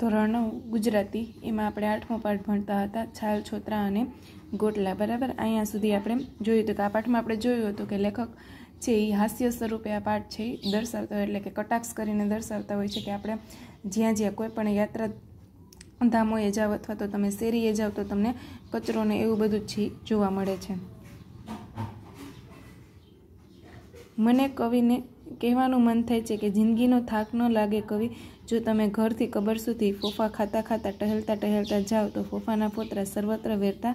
ધોરણ નવ ગુજરાતી એમાં આપણે આઠમો પાઠ ભણતા હતા છાલ છોતરા અને ગોટલા બરાબર અહીંયા સુધી આપણે જોયું હતું કે આ પાઠમાં આપણે જોયું હતું કે લેખક છે એ હાસ્ય સ્વરૂપે આ પાઠ છે એ દર્શાવતા હોય એટલે કે કટાક્ષ કરીને દર્શાવતા હોય છે કે આપણે જ્યાં જ્યાં કોઈ પણ યાત્રા ધામોએ જાઓ અથવા તો તમે શેરીએ જાઓ તો તમને કચરો ને એવું બધું જ છે જોવા મળે છે મને કવિને કહેવાનું મન થાય છે કે જિંદગીનો થાક ન લાગે કવિ જો તમે ઘરથી કબર સુધી ફોફા ખાતા ખાતા ટહેલતા ટહેલતા જાઓ તો ફોફાના ફોતરા સર્વત્ર વેરતા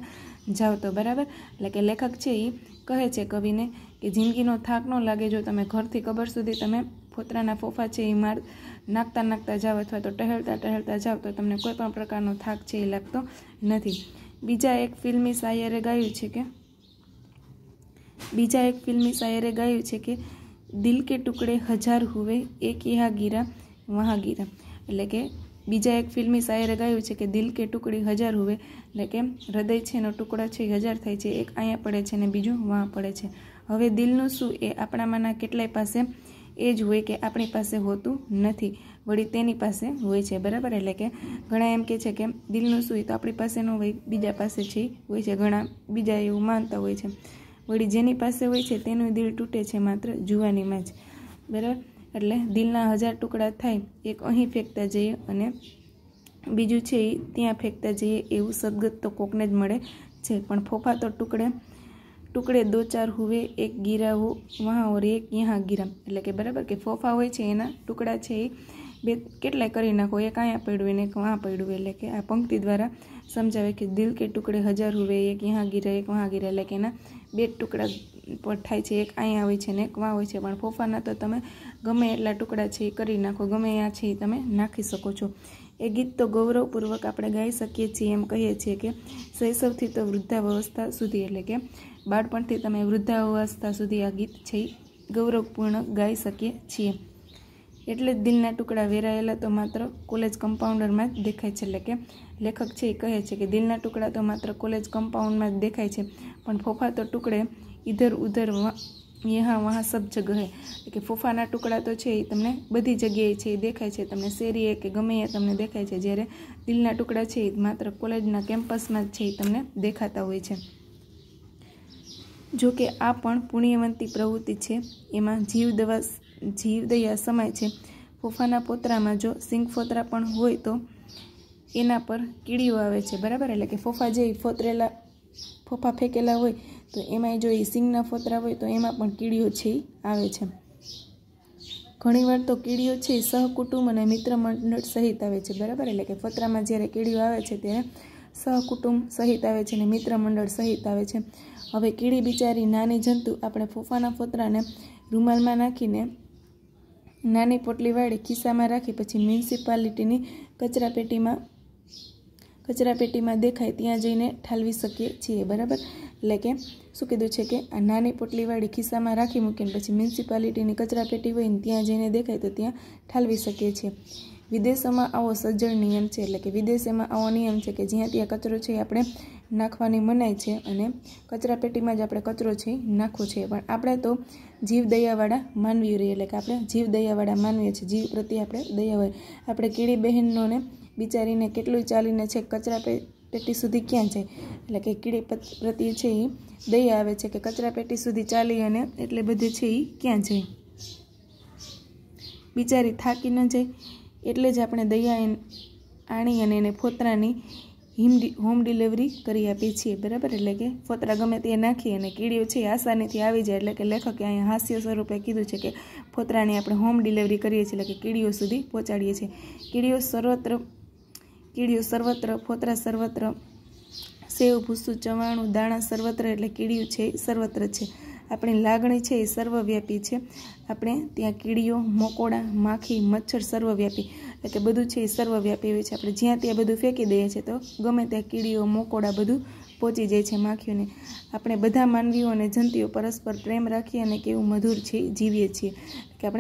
જાઓ તો બરાબર એટલે કે લેખક છે એ કહે છે કવિને કે જિંદગીનો થાક ન લાગે જો તમે ઘરથી કબર સુધી તમે ફોતરાના ફોફા છે એ માર નાખતા નાખતા જાઓ અથવા તો ટહેલતા ટહેલતા જાઓ તો તમને કોઈ પણ પ્રકારનો થાક છે એ લાગતો નથી બીજા એક ફિલ્મી શાયરે ગાયું છે કે બીજા એક ફિલ્મી શાયરે ગાયું છે કે દિલ કે ટુકડે હજાર હુવે એક યહા ગીરા વહા ગીરા એટલે કે બીજા એક ફિલ્મી શાયરે ગાયું છે કે દિલ કે ટુકડી હજાર હુવે એટલે કે હૃદય છે એનો ટુકડો છે હજાર થાય છે એક અહીંયા પડે છે ને બીજું વહાં પડે છે હવે દિલનું શું એ આપણામાંના કેટલાય પાસે એ જ હોય કે આપણી પાસે હોતું નથી વળી તેની પાસે હોય છે બરાબર એટલે કે ઘણા એમ કે છે કે દિલનું સુઈ તો આપણી પાસે હોય બીજા પાસે છે હોય છે ઘણા બીજા એવું માનતા હોય છે વળી જેની પાસે હોય છે તેનું દિલ તૂટે છે માત્ર જુવાનીમાં જ બરાબર એટલે દિલના હજાર ટુકડા થાય એક અહીં ફેંકતા જઈએ અને બીજું છે એ ત્યાં ફેંકતા જઈએ એવું સદગત તો કોકને જ મળે છે પણ ફોફા તો ટુકડે ટુકડે દો ચાર હુવે એક ગીરા હો વહાં ઓર એક યહાં ગીરા એટલે કે બરાબર કે ફોફા હોય છે એના ટુકડા છે એ બે કેટલાય કરી નાખો એક અહીંયા પડ્યું એને એક વાં પડ્યું એટલે કે આ પંક્તિ દ્વારા સમજાવે કે દિલ કે ટુકડે હજાર હુવે એક યહાં ગીરે એક વહાં ગીરે એટલે કે એના બે ટુકડા પર થાય છે એક અહીંયા હોય છે ને એક વાં હોય છે પણ ફોફાના તો તમે ગમે એટલા ટુકડા છે એ કરી નાખો ગમે આ છે એ તમે નાખી શકો છો એ ગીત તો ગૌરવપૂર્વક આપણે ગાઈ શકીએ છીએ એમ કહીએ છીએ કે શૈશવથી તો વૃદ્ધાવસ્થા સુધી એટલે કે બાળપણથી તમે વૃદ્ધાવસ્થા સુધી આ ગીત છે ગૌરવપૂર્ણ ગાઈ શકીએ છીએ એટલે જ દિલના ટુકડા વેરાયેલા તો માત્ર કોલેજ કમ્પાઉન્ડરમાં જ દેખાય છે એટલે કે લેખક છે એ કહે છે કે દિલના ટુકડા તો માત્ર કોલેજ કમ્પાઉન્ડમાં જ દેખાય છે પણ ફોફા તો ટુકડે ઇધર ઉધર યહાં વહાં સબ જગ્યાએ એટલે કે ફોફાના ટુકડા તો છે એ તમને બધી જગ્યાએ છે એ દેખાય છે તમને શેરીએ કે ગમે એ તમને દેખાય છે જ્યારે દિલના ટુકડા છે એ માત્ર કોલેજના કેમ્પસમાં જ છે એ તમને દેખાતા હોય છે જોકે આ પણ પુણ્યવંતી પ્રવૃત્તિ છે એમાં જીવ દવા જીવદયા સમાય છે ફોફાના પોતરામાં જો સિંગ ફોતરા પણ હોય તો એના પર કીડીઓ આવે છે બરાબર એટલે કે ફોફા જે ફોતરેલા ફોફા ફેંકેલા હોય તો એમાં જો એ સિંગના ફોતરા હોય તો એમાં પણ કીડીઓ છે આવે છે ઘણીવાર તો કીડીઓ છે સહકુટુંબ અને મિત્ર મંડળ સહિત આવે છે બરાબર એટલે કે ફોતરામાં જ્યારે કીડીઓ આવે છે ત્યારે સહકુટુંબ સહિત આવે છે અને મિત્ર મંડળ સહિત આવે છે હવે કીડી બિચારી નાની જંતુ આપણે ફોફાના ફોતરાને રૂમાલમાં નાખીને નાની પોટલી વાળી ખિસ્સામાં રાખી પછી મ્યુનિસિપાલિટીની કચરાપેટીમાં કચરાપેટીમાં દેખાય ત્યાં જઈને ઠાલવી શકીએ છીએ બરાબર એટલે કે શું કીધું છે કે આ નાની પોટલીવાળી ખિસ્સામાં રાખી મૂકીને પછી મ્યુનિસિપાલિટીની કચરાપેટી હોય ને ત્યાં જઈને દેખાય તો ત્યાં ઠાલવી શકીએ છીએ વિદેશોમાં આવો સજ્જડ નિયમ છે એટલે કે વિદેશોમાં આવો નિયમ છે કે જ્યાં ત્યાં કચરો છે એ આપણે નાખવાની મનાય છે અને કચરાપેટીમાં જ આપણે કચરો છે નાખવો છે પણ આપણે તો જીવ દયાવાળા માનવી રહીએ એટલે કે આપણે જીવ દયાવાળા માનવીએ છીએ જીવ પ્રત્યે આપણે દયા હોય આપણે કીડી બહેનોને બિચારીને કેટલું ચાલીને છે કચરા પેટી સુધી ક્યાં જાય એટલે કે કીડી પ્રત્યે છે એ દયા આવે છે કે કચરા પેટી સુધી ચાલી અને એટલે બધું છે એ ક્યાં જાય બિચારી થાકી ન જાય એટલે જ આપણે દયા આણી અને એને ફોતરાની હિમ હોમ ડિલિવરી કરી આપીએ છીએ બરાબર એટલે કે ફોતરા ગમે તે નાખી અને કીડીઓ છે આસાનીથી આવી જાય એટલે કે લેખકે અહીંયા હાસ્ય સ્વરૂપે કીધું છે કે ફોતરાની આપણે હોમ ડિલિવરી કરીએ છીએ એટલે કે કીડીઓ સુધી પહોંચાડીએ છીએ કીડીઓ સર્વત્ર કીડીઓ સર્વત્ર ફોતરા સર્વત્ર સેવ ભૂસું ચવાણું દાણા સર્વત્ર એટલે કીડીઓ છે સર્વત્ર છે આપણી લાગણી છે એ સર્વવ્યાપી છે આપણે ત્યાં કીડીઓ મોકોડા માખી મચ્છર સર્વવ્યાપી એટલે કે બધું છે એ સર્વવ્યાપી હોય છે આપણે જ્યાં ત્યાં બધું ફેંકી દઈએ છીએ તો ગમે ત્યાં કીડીઓ મોકોડા બધું પહોંચી જાય છે માખીઓને આપણે બધા માનવીઓ અને જંતીઓ પરસ્પર પ્રેમ રાખી અને કેવું મધુર છે જીવીએ છીએ કે આપણે